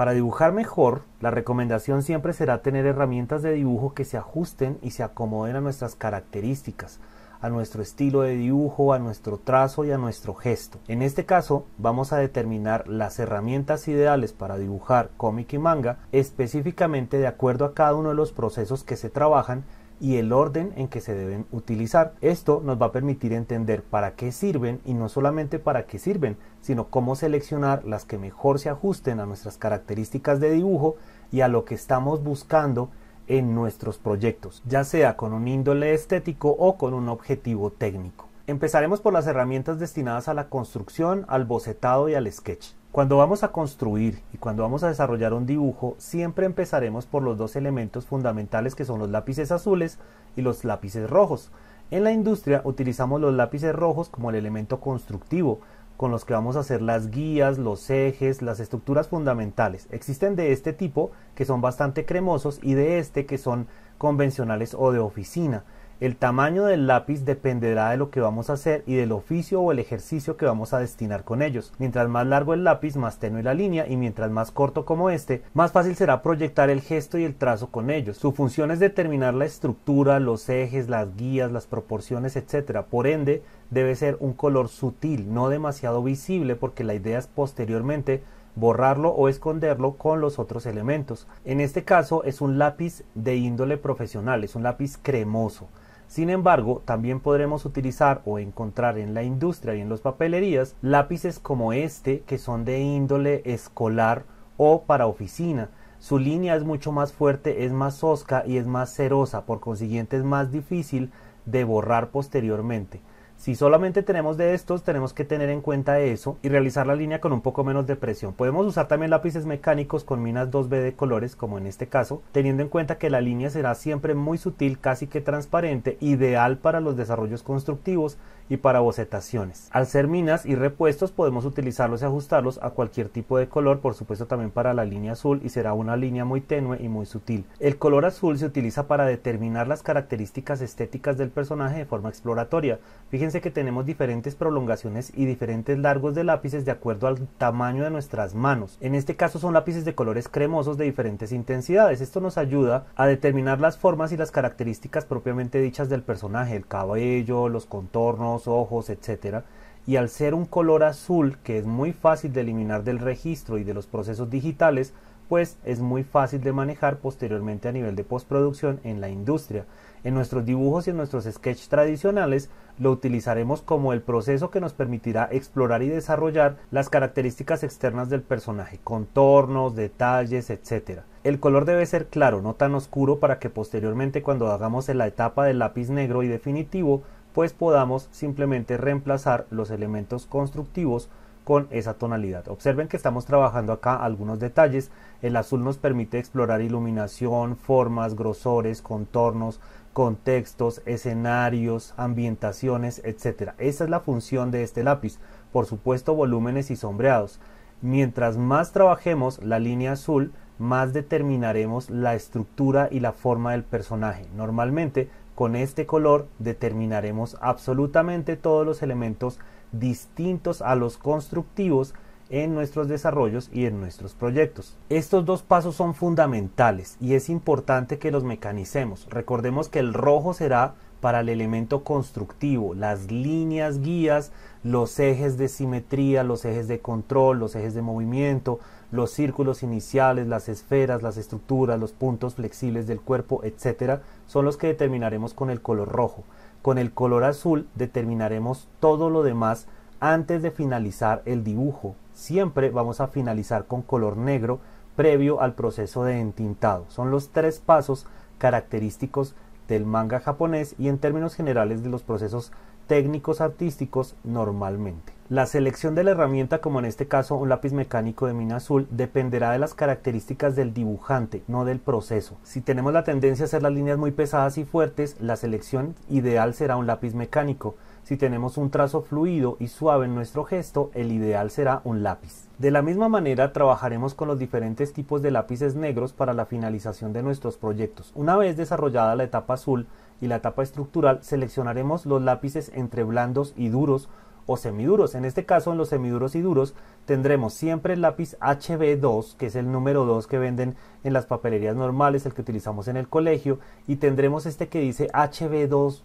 Para dibujar mejor, la recomendación siempre será tener herramientas de dibujo que se ajusten y se acomoden a nuestras características, a nuestro estilo de dibujo, a nuestro trazo y a nuestro gesto. En este caso, vamos a determinar las herramientas ideales para dibujar cómic y manga específicamente de acuerdo a cada uno de los procesos que se trabajan y el orden en que se deben utilizar. Esto nos va a permitir entender para qué sirven y no solamente para qué sirven, sino cómo seleccionar las que mejor se ajusten a nuestras características de dibujo y a lo que estamos buscando en nuestros proyectos, ya sea con un índole estético o con un objetivo técnico. Empezaremos por las herramientas destinadas a la construcción, al bocetado y al sketch. Cuando vamos a construir y cuando vamos a desarrollar un dibujo, siempre empezaremos por los dos elementos fundamentales que son los lápices azules y los lápices rojos. En la industria utilizamos los lápices rojos como el elemento constructivo, con los que vamos a hacer las guías, los ejes, las estructuras fundamentales. Existen de este tipo que son bastante cremosos y de este que son convencionales o de oficina. El tamaño del lápiz dependerá de lo que vamos a hacer y del oficio o el ejercicio que vamos a destinar con ellos. Mientras más largo el lápiz, más tenue la línea y mientras más corto como este, más fácil será proyectar el gesto y el trazo con ellos. Su función es determinar la estructura, los ejes, las guías, las proporciones, etc. Por ende, debe ser un color sutil, no demasiado visible porque la idea es posteriormente borrarlo o esconderlo con los otros elementos. En este caso es un lápiz de índole profesional, es un lápiz cremoso. Sin embargo, también podremos utilizar o encontrar en la industria y en las papelerías lápices como este que son de índole escolar o para oficina. Su línea es mucho más fuerte, es más sosca y es más cerosa, por consiguiente es más difícil de borrar posteriormente. Si solamente tenemos de estos, tenemos que tener en cuenta eso y realizar la línea con un poco menos de presión. Podemos usar también lápices mecánicos con minas 2B de colores, como en este caso, teniendo en cuenta que la línea será siempre muy sutil, casi que transparente, ideal para los desarrollos constructivos y para bocetaciones. Al ser minas y repuestos podemos utilizarlos y ajustarlos a cualquier tipo de color, por supuesto también para la línea azul y será una línea muy tenue y muy sutil. El color azul se utiliza para determinar las características estéticas del personaje de forma exploratoria. Fíjense que tenemos diferentes prolongaciones y diferentes largos de lápices de acuerdo al tamaño de nuestras manos. En este caso son lápices de colores cremosos de diferentes intensidades. Esto nos ayuda a determinar las formas y las características propiamente dichas del personaje, el cabello, los contornos, ojos, etc. Y al ser un color azul que es muy fácil de eliminar del registro y de los procesos digitales, pues es muy fácil de manejar posteriormente a nivel de postproducción en la industria. En nuestros dibujos y en nuestros sketches tradicionales lo utilizaremos como el proceso que nos permitirá explorar y desarrollar las características externas del personaje, contornos, detalles, etc. El color debe ser claro, no tan oscuro para que posteriormente cuando hagamos en la etapa del lápiz negro y definitivo pues podamos simplemente reemplazar los elementos constructivos con esa tonalidad. Observen que estamos trabajando acá algunos detalles. El azul nos permite explorar iluminación, formas, grosores, contornos, contextos, escenarios, ambientaciones, etcétera, Esa es la función de este lápiz. Por supuesto, volúmenes y sombreados. Mientras más trabajemos la línea azul, más determinaremos la estructura y la forma del personaje. Normalmente con este color determinaremos absolutamente todos los elementos distintos a los constructivos en nuestros desarrollos y en nuestros proyectos. Estos dos pasos son fundamentales y es importante que los mecanicemos. Recordemos que el rojo será para el elemento constructivo, las líneas guías, los ejes de simetría, los ejes de control, los ejes de movimiento, los círculos iniciales, las esferas, las estructuras, los puntos flexibles del cuerpo, etcétera, son los que determinaremos con el color rojo. Con el color azul determinaremos todo lo demás antes de finalizar el dibujo. Siempre vamos a finalizar con color negro previo al proceso de entintado. Son los tres pasos característicos del manga japonés y en términos generales de los procesos técnicos artísticos normalmente. La selección de la herramienta, como en este caso un lápiz mecánico de mina azul, dependerá de las características del dibujante, no del proceso. Si tenemos la tendencia a hacer las líneas muy pesadas y fuertes, la selección ideal será un lápiz mecánico. Si tenemos un trazo fluido y suave en nuestro gesto, el ideal será un lápiz. De la misma manera, trabajaremos con los diferentes tipos de lápices negros para la finalización de nuestros proyectos. Una vez desarrollada la etapa azul y la etapa estructural, seleccionaremos los lápices entre blandos y duros o semiduros. En este caso, en los semiduros y duros, tendremos siempre el lápiz HB2, que es el número 2 que venden en las papelerías normales, el que utilizamos en el colegio, y tendremos este que dice HB2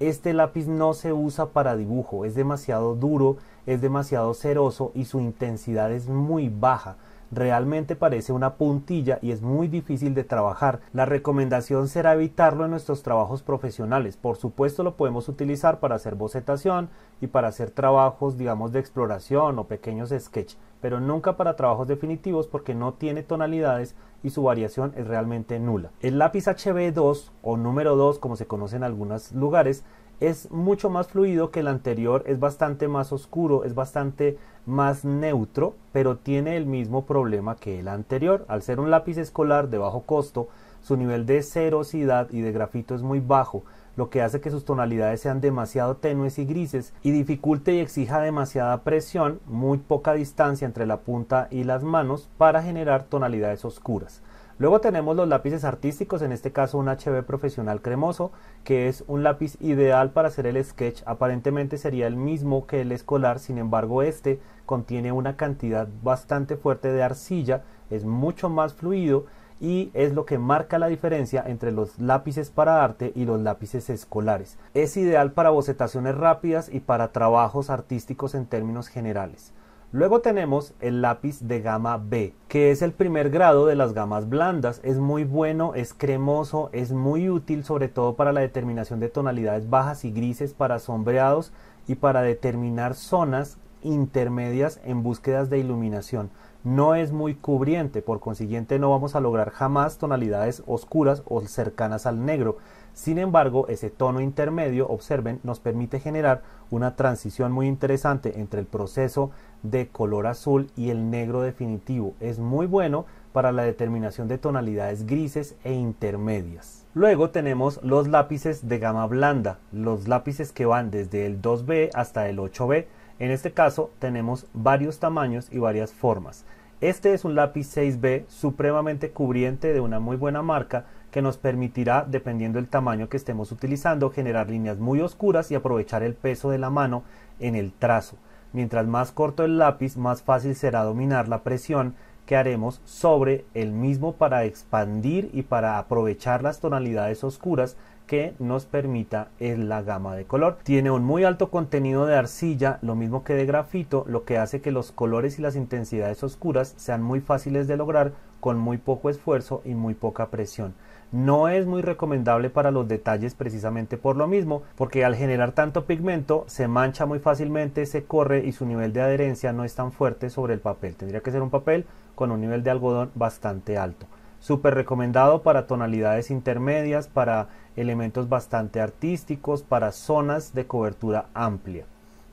Este lápiz no se usa para dibujo, es demasiado duro, es demasiado ceroso y su intensidad es muy baja. Realmente parece una puntilla y es muy difícil de trabajar. La recomendación será evitarlo en nuestros trabajos profesionales. Por supuesto lo podemos utilizar para hacer bocetación y para hacer trabajos, digamos, de exploración o pequeños sketch, pero nunca para trabajos definitivos porque no tiene tonalidades y su variación es realmente nula. El lápiz HB2 o número 2, como se conoce en algunos lugares, es mucho más fluido que el anterior, es bastante más oscuro, es bastante más neutro, pero tiene el mismo problema que el anterior. Al ser un lápiz escolar de bajo costo, su nivel de cerosidad y de grafito es muy bajo, lo que hace que sus tonalidades sean demasiado tenues y grises y dificulte y exija demasiada presión, muy poca distancia entre la punta y las manos para generar tonalidades oscuras. Luego tenemos los lápices artísticos, en este caso un HB profesional cremoso, que es un lápiz ideal para hacer el sketch. Aparentemente sería el mismo que el escolar, sin embargo este contiene una cantidad bastante fuerte de arcilla, es mucho más fluido y es lo que marca la diferencia entre los lápices para arte y los lápices escolares. Es ideal para bocetaciones rápidas y para trabajos artísticos en términos generales. Luego tenemos el lápiz de gama B, que es el primer grado de las gamas blandas. Es muy bueno, es cremoso, es muy útil sobre todo para la determinación de tonalidades bajas y grises, para sombreados y para determinar zonas intermedias en búsquedas de iluminación. No es muy cubriente, por consiguiente no vamos a lograr jamás tonalidades oscuras o cercanas al negro. Sin embargo, ese tono intermedio, observen, nos permite generar una transición muy interesante entre el proceso de color azul y el negro definitivo. Es muy bueno para la determinación de tonalidades grises e intermedias. Luego tenemos los lápices de gama blanda, los lápices que van desde el 2B hasta el 8B. En este caso tenemos varios tamaños y varias formas. Este es un lápiz 6B supremamente cubriente de una muy buena marca que nos permitirá, dependiendo del tamaño que estemos utilizando, generar líneas muy oscuras y aprovechar el peso de la mano en el trazo. Mientras más corto el lápiz, más fácil será dominar la presión que haremos sobre el mismo para expandir y para aprovechar las tonalidades oscuras que nos permita es la gama de color. Tiene un muy alto contenido de arcilla, lo mismo que de grafito, lo que hace que los colores y las intensidades oscuras sean muy fáciles de lograr con muy poco esfuerzo y muy poca presión. No es muy recomendable para los detalles precisamente por lo mismo, porque al generar tanto pigmento se mancha muy fácilmente, se corre y su nivel de adherencia no es tan fuerte sobre el papel. Tendría que ser un papel con un nivel de algodón bastante alto. Súper recomendado para tonalidades intermedias, para elementos bastante artísticos, para zonas de cobertura amplia.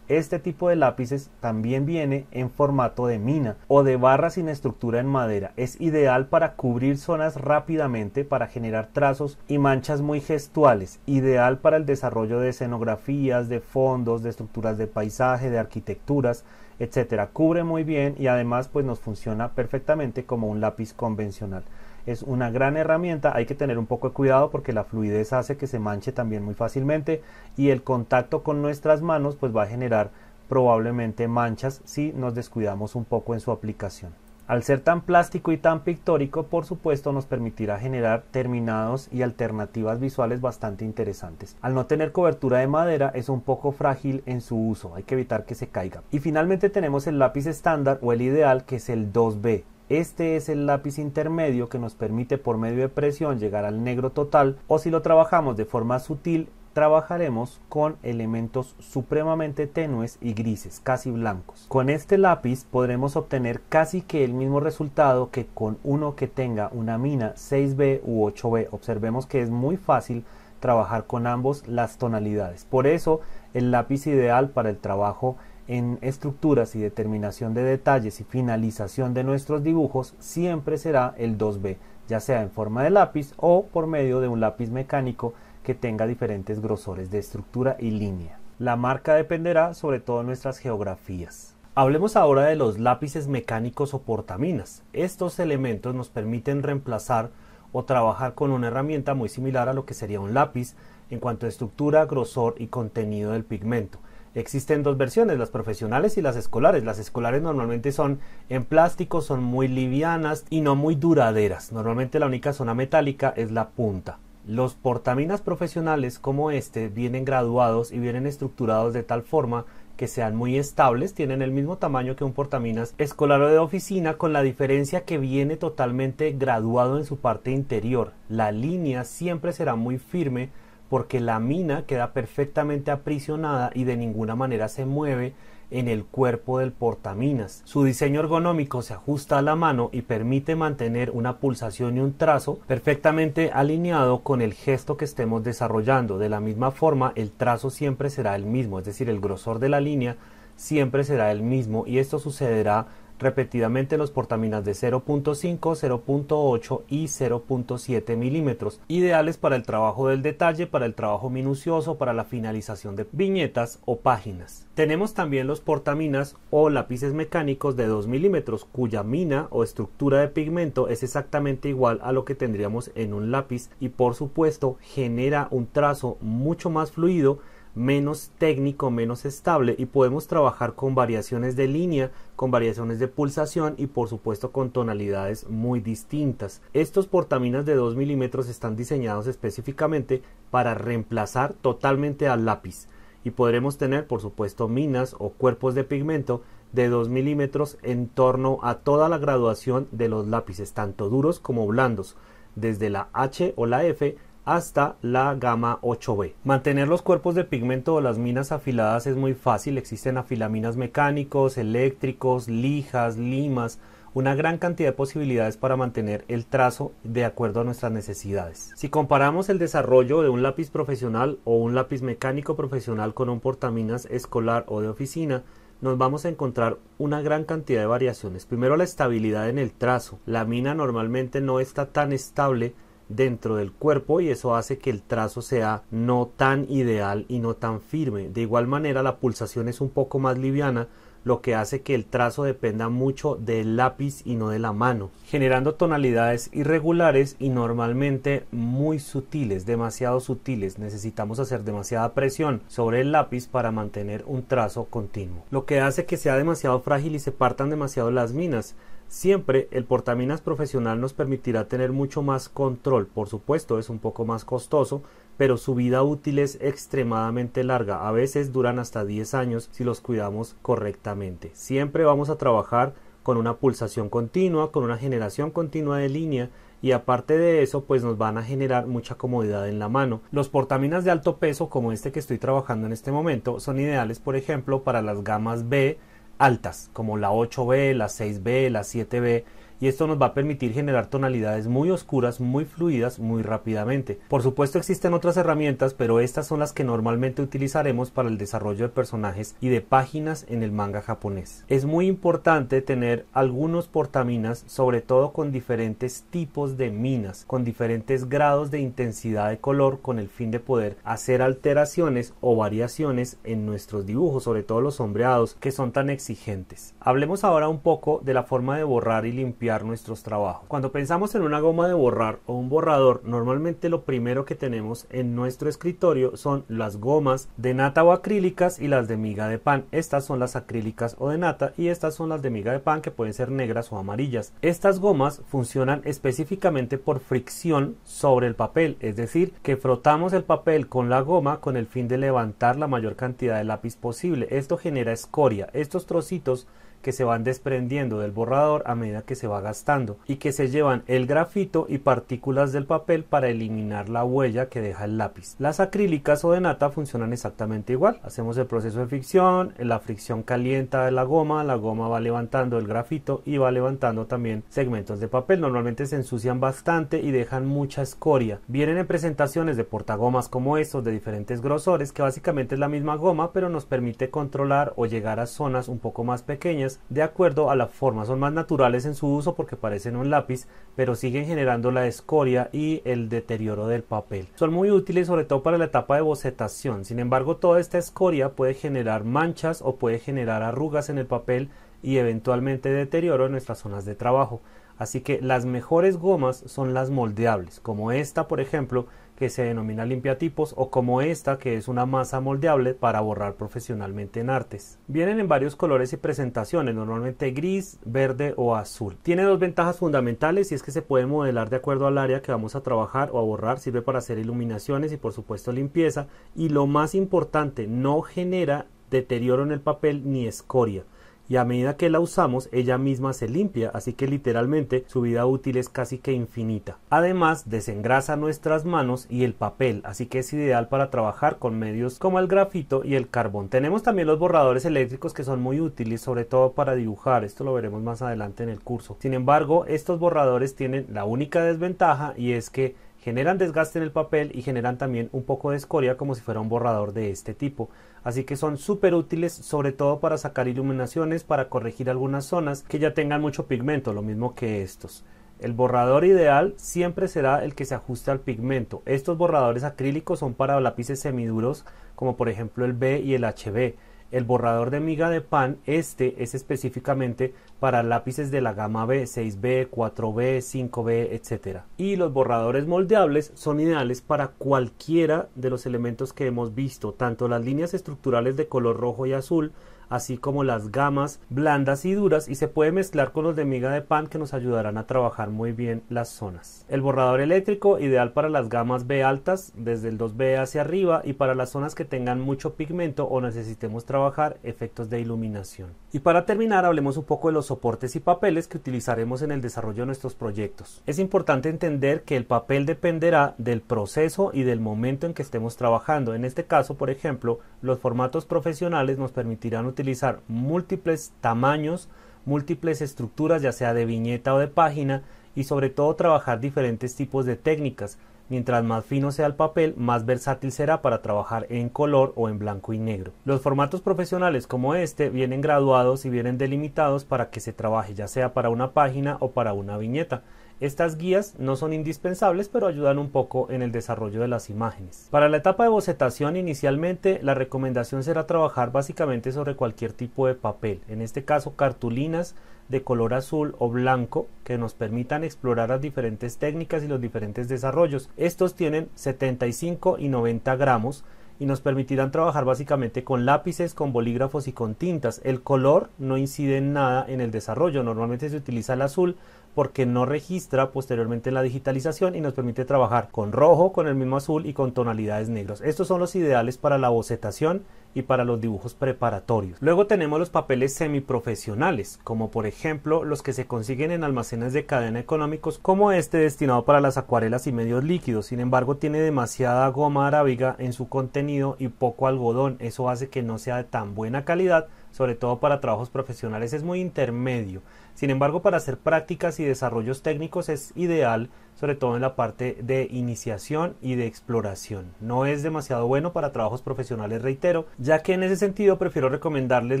Este tipo de lápices también viene en formato de mina o de barra sin estructura en madera. Es ideal para cubrir zonas rápidamente, para generar trazos y manchas muy gestuales. Ideal para el desarrollo de escenografías, de fondos, de estructuras de paisaje, de arquitecturas etcétera. Cubre muy bien y además pues nos funciona perfectamente como un lápiz convencional. Es una gran herramienta, hay que tener un poco de cuidado porque la fluidez hace que se manche también muy fácilmente y el contacto con nuestras manos pues va a generar probablemente manchas si nos descuidamos un poco en su aplicación. Al ser tan plástico y tan pictórico, por supuesto, nos permitirá generar terminados y alternativas visuales bastante interesantes. Al no tener cobertura de madera, es un poco frágil en su uso, hay que evitar que se caiga. Y finalmente tenemos el lápiz estándar o el ideal, que es el 2B. Este es el lápiz intermedio que nos permite por medio de presión llegar al negro total o si lo trabajamos de forma sutil trabajaremos con elementos supremamente tenues y grises, casi blancos. Con este lápiz podremos obtener casi que el mismo resultado que con uno que tenga una mina 6B u 8B. Observemos que es muy fácil trabajar con ambos las tonalidades. Por eso el lápiz ideal para el trabajo en estructuras y determinación de detalles y finalización de nuestros dibujos siempre será el 2B, ya sea en forma de lápiz o por medio de un lápiz mecánico que tenga diferentes grosores de estructura y línea. La marca dependerá sobre todo de nuestras geografías. Hablemos ahora de los lápices mecánicos o portaminas. Estos elementos nos permiten reemplazar o trabajar con una herramienta muy similar a lo que sería un lápiz en cuanto a estructura, grosor y contenido del pigmento. Existen dos versiones, las profesionales y las escolares. Las escolares normalmente son en plástico, son muy livianas y no muy duraderas. Normalmente la única zona metálica es la punta. Los portaminas profesionales como este vienen graduados y vienen estructurados de tal forma que sean muy estables, tienen el mismo tamaño que un portaminas escolar o de oficina, con la diferencia que viene totalmente graduado en su parte interior. La línea siempre será muy firme porque la mina queda perfectamente aprisionada y de ninguna manera se mueve en el cuerpo del portaminas. Su diseño ergonómico se ajusta a la mano y permite mantener una pulsación y un trazo perfectamente alineado con el gesto que estemos desarrollando. De la misma forma, el trazo siempre será el mismo, es decir, el grosor de la línea siempre será el mismo y esto sucederá repetidamente los portaminas de 0.5, 0.8 y 0.7 milímetros, ideales para el trabajo del detalle, para el trabajo minucioso, para la finalización de viñetas o páginas. Tenemos también los portaminas o lápices mecánicos de 2 milímetros, cuya mina o estructura de pigmento es exactamente igual a lo que tendríamos en un lápiz y por supuesto genera un trazo mucho más fluido menos técnico, menos estable y podemos trabajar con variaciones de línea, con variaciones de pulsación y por supuesto con tonalidades muy distintas. Estos portaminas de 2 milímetros están diseñados específicamente para reemplazar totalmente al lápiz y podremos tener por supuesto minas o cuerpos de pigmento de 2 milímetros en torno a toda la graduación de los lápices, tanto duros como blandos, desde la H o la F hasta la gama 8B. Mantener los cuerpos de pigmento o las minas afiladas es muy fácil, existen afilaminas mecánicos, eléctricos, lijas, limas, una gran cantidad de posibilidades para mantener el trazo de acuerdo a nuestras necesidades. Si comparamos el desarrollo de un lápiz profesional o un lápiz mecánico profesional con un portaminas escolar o de oficina, nos vamos a encontrar una gran cantidad de variaciones. Primero la estabilidad en el trazo. La mina normalmente no está tan estable dentro del cuerpo y eso hace que el trazo sea no tan ideal y no tan firme. De igual manera la pulsación es un poco más liviana lo que hace que el trazo dependa mucho del lápiz y no de la mano, generando tonalidades irregulares y normalmente muy sutiles, demasiado sutiles. Necesitamos hacer demasiada presión sobre el lápiz para mantener un trazo continuo, lo que hace que sea demasiado frágil y se partan demasiado las minas. Siempre el portaminas profesional nos permitirá tener mucho más control, por supuesto es un poco más costoso, pero su vida útil es extremadamente larga, a veces duran hasta 10 años si los cuidamos correctamente. Siempre vamos a trabajar con una pulsación continua, con una generación continua de línea y aparte de eso pues nos van a generar mucha comodidad en la mano. Los portaminas de alto peso como este que estoy trabajando en este momento son ideales por ejemplo para las gamas B, altas, como la 8B, la 6B, la 7B, y esto nos va a permitir generar tonalidades muy oscuras, muy fluidas, muy rápidamente. Por supuesto existen otras herramientas, pero estas son las que normalmente utilizaremos para el desarrollo de personajes y de páginas en el manga japonés. Es muy importante tener algunos portaminas, sobre todo con diferentes tipos de minas, con diferentes grados de intensidad de color, con el fin de poder hacer alteraciones o variaciones en nuestros dibujos, sobre todo los sombreados, que son tan exigentes. Hablemos ahora un poco de la forma de borrar y limpiar nuestros trabajos. Cuando pensamos en una goma de borrar o un borrador, normalmente lo primero que tenemos en nuestro escritorio son las gomas de nata o acrílicas y las de miga de pan. Estas son las acrílicas o de nata y estas son las de miga de pan que pueden ser negras o amarillas. Estas gomas funcionan específicamente por fricción sobre el papel, es decir, que frotamos el papel con la goma con el fin de levantar la mayor cantidad de lápiz posible. Esto genera escoria. Estos trocitos que se van desprendiendo del borrador a medida que se va gastando y que se llevan el grafito y partículas del papel para eliminar la huella que deja el lápiz. Las acrílicas o de nata funcionan exactamente igual. Hacemos el proceso de fricción, la fricción calienta la goma, la goma va levantando el grafito y va levantando también segmentos de papel. Normalmente se ensucian bastante y dejan mucha escoria. Vienen en presentaciones de portagomas como estos de diferentes grosores que básicamente es la misma goma pero nos permite controlar o llegar a zonas un poco más pequeñas de acuerdo a la forma. Son más naturales en su uso porque parecen un lápiz, pero siguen generando la escoria y el deterioro del papel. Son muy útiles sobre todo para la etapa de bocetación. Sin embargo, toda esta escoria puede generar manchas o puede generar arrugas en el papel y eventualmente deterioro en nuestras zonas de trabajo. Así que las mejores gomas son las moldeables, como esta por ejemplo, que se denomina limpiatipos o como esta que es una masa moldeable para borrar profesionalmente en artes. Vienen en varios colores y presentaciones, normalmente gris, verde o azul. Tiene dos ventajas fundamentales y es que se puede modelar de acuerdo al área que vamos a trabajar o a borrar, sirve para hacer iluminaciones y por supuesto limpieza y lo más importante, no genera deterioro en el papel ni escoria y a medida que la usamos ella misma se limpia, así que literalmente su vida útil es casi que infinita. Además desengrasa nuestras manos y el papel, así que es ideal para trabajar con medios como el grafito y el carbón. Tenemos también los borradores eléctricos que son muy útiles, sobre todo para dibujar, esto lo veremos más adelante en el curso. Sin embargo, estos borradores tienen la única desventaja y es que generan desgaste en el papel y generan también un poco de escoria como si fuera un borrador de este tipo. Así que son súper útiles sobre todo para sacar iluminaciones, para corregir algunas zonas que ya tengan mucho pigmento, lo mismo que estos. El borrador ideal siempre será el que se ajuste al pigmento. Estos borradores acrílicos son para lápices semiduros como por ejemplo el B y el HB el borrador de miga de pan, este es específicamente para lápices de la gama B, 6B, 4B, 5B, etc. Y los borradores moldeables son ideales para cualquiera de los elementos que hemos visto, tanto las líneas estructurales de color rojo y azul, así como las gamas blandas y duras y se puede mezclar con los de miga de pan que nos ayudarán a trabajar muy bien las zonas. El borrador eléctrico ideal para las gamas B altas desde el 2B hacia arriba y para las zonas que tengan mucho pigmento o necesitemos trabajar efectos de iluminación. Y para terminar hablemos un poco de los soportes y papeles que utilizaremos en el desarrollo de nuestros proyectos. Es importante entender que el papel dependerá del proceso y del momento en que estemos trabajando. En este caso, por ejemplo, los formatos profesionales nos permitirán utilizar múltiples tamaños, múltiples estructuras, ya sea de viñeta o de página, y sobre todo trabajar diferentes tipos de técnicas. Mientras más fino sea el papel, más versátil será para trabajar en color o en blanco y negro. Los formatos profesionales como este vienen graduados y vienen delimitados para que se trabaje ya sea para una página o para una viñeta. Estas guías no son indispensables pero ayudan un poco en el desarrollo de las imágenes. Para la etapa de bocetación inicialmente la recomendación será trabajar básicamente sobre cualquier tipo de papel, en este caso cartulinas de color azul o blanco que nos permitan explorar las diferentes técnicas y los diferentes desarrollos. Estos tienen 75 y 90 gramos y nos permitirán trabajar básicamente con lápices, con bolígrafos y con tintas. El color no incide en nada en el desarrollo, normalmente se utiliza el azul porque no registra posteriormente la digitalización y nos permite trabajar con rojo, con el mismo azul y con tonalidades negros. Estos son los ideales para la bocetación y para los dibujos preparatorios. Luego tenemos los papeles semiprofesionales, como por ejemplo los que se consiguen en almacenes de cadena económicos como este destinado para las acuarelas y medios líquidos. Sin embargo, tiene demasiada goma arábiga en su contenido y poco algodón. Eso hace que no sea de tan buena calidad, sobre todo para trabajos profesionales es muy intermedio. Sin embargo, para hacer prácticas y desarrollos técnicos es ideal, sobre todo en la parte de iniciación y de exploración. No es demasiado bueno para trabajos profesionales, reitero, ya que en ese sentido prefiero recomendarles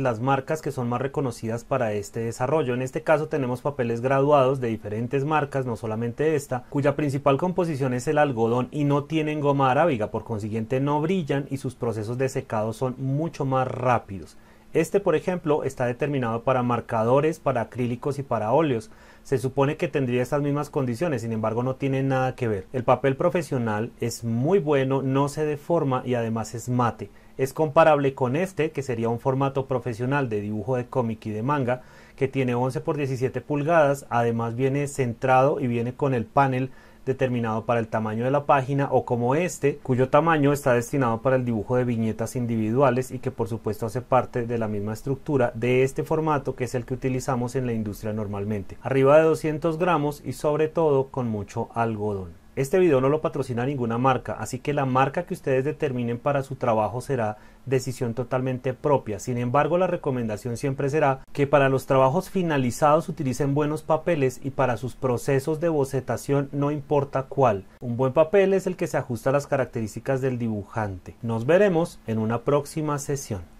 las marcas que son más reconocidas para este desarrollo. En este caso tenemos papeles graduados de diferentes marcas, no solamente esta, cuya principal composición es el algodón y no tienen goma arábiga, por consiguiente no brillan y sus procesos de secado son mucho más rápidos. Este, por ejemplo, está determinado para marcadores, para acrílicos y para óleos. Se supone que tendría estas mismas condiciones, sin embargo no tiene nada que ver. El papel profesional es muy bueno, no se deforma y además es mate. Es comparable con este, que sería un formato profesional de dibujo de cómic y de manga, que tiene 11 por 17 pulgadas, además viene centrado y viene con el panel determinado para el tamaño de la página o como este, cuyo tamaño está destinado para el dibujo de viñetas individuales y que por supuesto hace parte de la misma estructura de este formato que es el que utilizamos en la industria normalmente, arriba de 200 gramos y sobre todo con mucho algodón. Este video no lo patrocina ninguna marca, así que la marca que ustedes determinen para su trabajo será decisión totalmente propia. Sin embargo, la recomendación siempre será que para los trabajos finalizados utilicen buenos papeles y para sus procesos de bocetación no importa cuál. Un buen papel es el que se ajusta a las características del dibujante. Nos veremos en una próxima sesión.